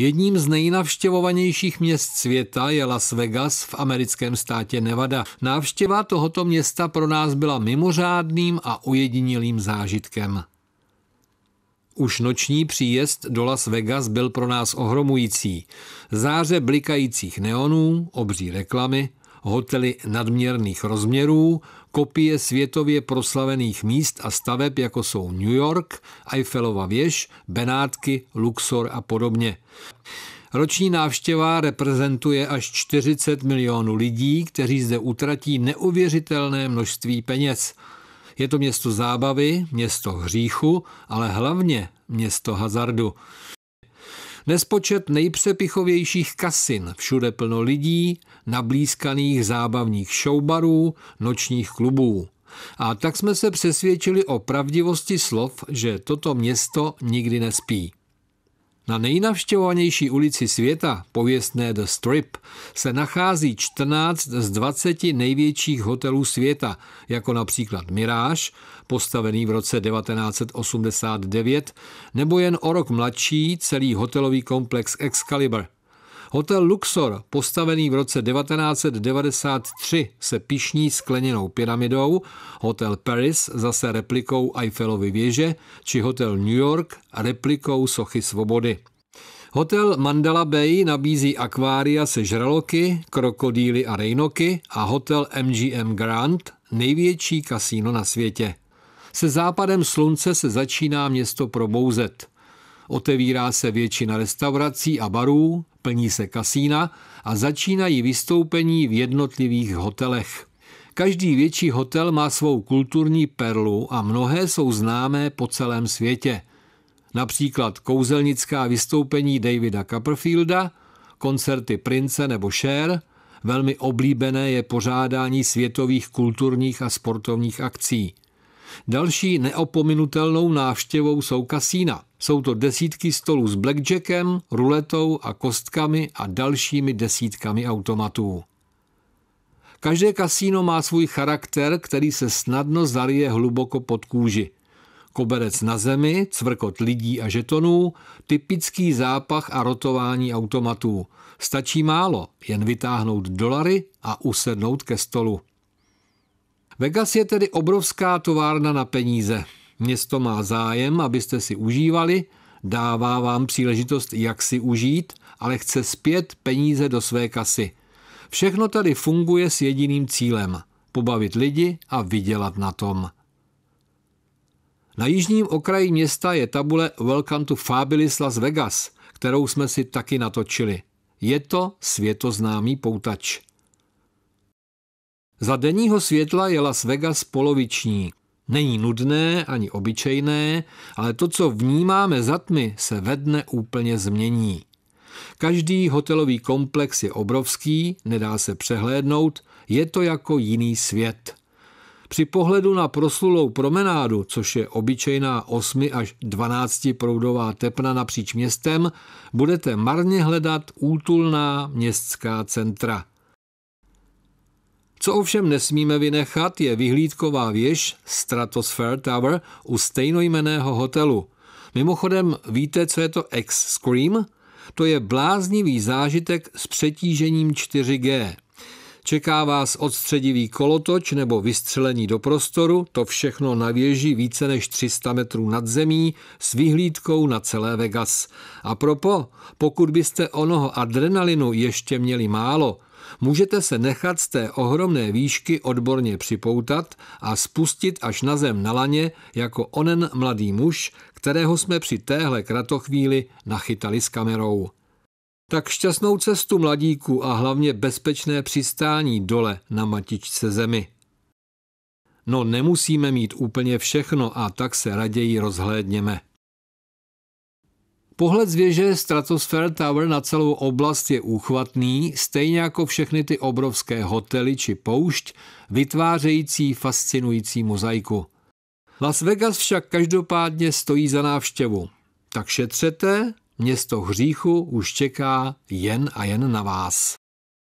Jedním z nejnavštěvovanějších měst světa je Las Vegas v americkém státě Nevada. Návštěva tohoto města pro nás byla mimořádným a ujedinilým zážitkem. Už noční příjezd do Las Vegas byl pro nás ohromující. Záře blikajících neonů, obří reklamy, hotely nadměrných rozměrů, kopie světově proslavených míst a staveb, jako jsou New York, Eiffelova věž, Benátky, Luxor a podobně. Roční návštěva reprezentuje až 40 milionů lidí, kteří zde utratí neuvěřitelné množství peněz. Je to město zábavy, město hříchu, ale hlavně město hazardu. Nespočet nejpřepichovějších kasin, všude plno lidí, nablízkaných zábavních showbarů, nočních klubů. A tak jsme se přesvědčili o pravdivosti slov, že toto město nikdy nespí. Na nejnavštěvovanější ulici světa, pověstné The Strip, se nachází 14 z 20 největších hotelů světa, jako například Mirage, postavený v roce 1989, nebo jen o rok mladší celý hotelový komplex Excalibur – Hotel Luxor, postavený v roce 1993, se pišní skleněnou pyramidou, hotel Paris zase replikou Eiffelovy věže, či hotel New York replikou Sochy svobody. Hotel Mandala Bay nabízí akvária se žraloky, krokodýly a rejnoky a hotel MGM Grand, největší kasíno na světě. Se západem slunce se začíná město probouzet – otevírá se většina restaurací a barů, plní se kasína a začínají vystoupení v jednotlivých hotelech. Každý větší hotel má svou kulturní perlu a mnohé jsou známé po celém světě. Například kouzelnická vystoupení Davida Copperfielda, koncerty Prince nebo Cher, velmi oblíbené je pořádání světových kulturních a sportovních akcí – Další neopominutelnou návštěvou jsou kasína. Jsou to desítky stolů s blackjackem, ruletou a kostkami a dalšími desítkami automatů. Každé kasíno má svůj charakter, který se snadno zalije hluboko pod kůži. Koberec na zemi, cvrkot lidí a žetonů, typický zápach a rotování automatů. Stačí málo, jen vytáhnout dolary a usednout ke stolu. Vegas je tedy obrovská továrna na peníze. Město má zájem, abyste si užívali, dává vám příležitost, jak si užít, ale chce zpět peníze do své kasy. Všechno tady funguje s jediným cílem – pobavit lidi a vydělat na tom. Na jižním okraji města je tabule Welcome to Fabulous Las Vegas, kterou jsme si taky natočili. Je to světoznámý poutač. Za denního světla je Las Vegas poloviční. Není nudné ani obyčejné, ale to, co vnímáme za tmy, se ve dne úplně změní. Každý hotelový komplex je obrovský, nedá se přehlédnout, je to jako jiný svět. Při pohledu na proslulou promenádu, což je obyčejná 8 až 12 proudová tepna napříč městem, budete marně hledat útulná městská centra – co ovšem nesmíme vynechat, je vyhlídková věž Stratosphere Tower u stejnojmeného hotelu. Mimochodem, víte, co je to X-Scream? To je bláznivý zážitek s přetížením 4G. Čeká vás odstředivý kolotoč nebo vystřelení do prostoru, to všechno na věži více než 300 metrů nad zemí s vyhlídkou na celé Vegas. A propo, pokud byste onoho adrenalinu ještě měli málo, můžete se nechat z té ohromné výšky odborně připoutat a spustit až na zem na laně jako onen mladý muž, kterého jsme při téhle kratochvíli nachytali s kamerou. Tak šťastnou cestu mladíku a hlavně bezpečné přistání dole na matičce zemi. No nemusíme mít úplně všechno a tak se raději rozhlédněme. Pohled z věže Stratosphere Tower na celou oblast je úchvatný, stejně jako všechny ty obrovské hotely či poušť, vytvářející fascinující mozaiku. Las Vegas však každopádně stojí za návštěvu. Tak šetřete Město hříchu už čeká jen a jen na vás.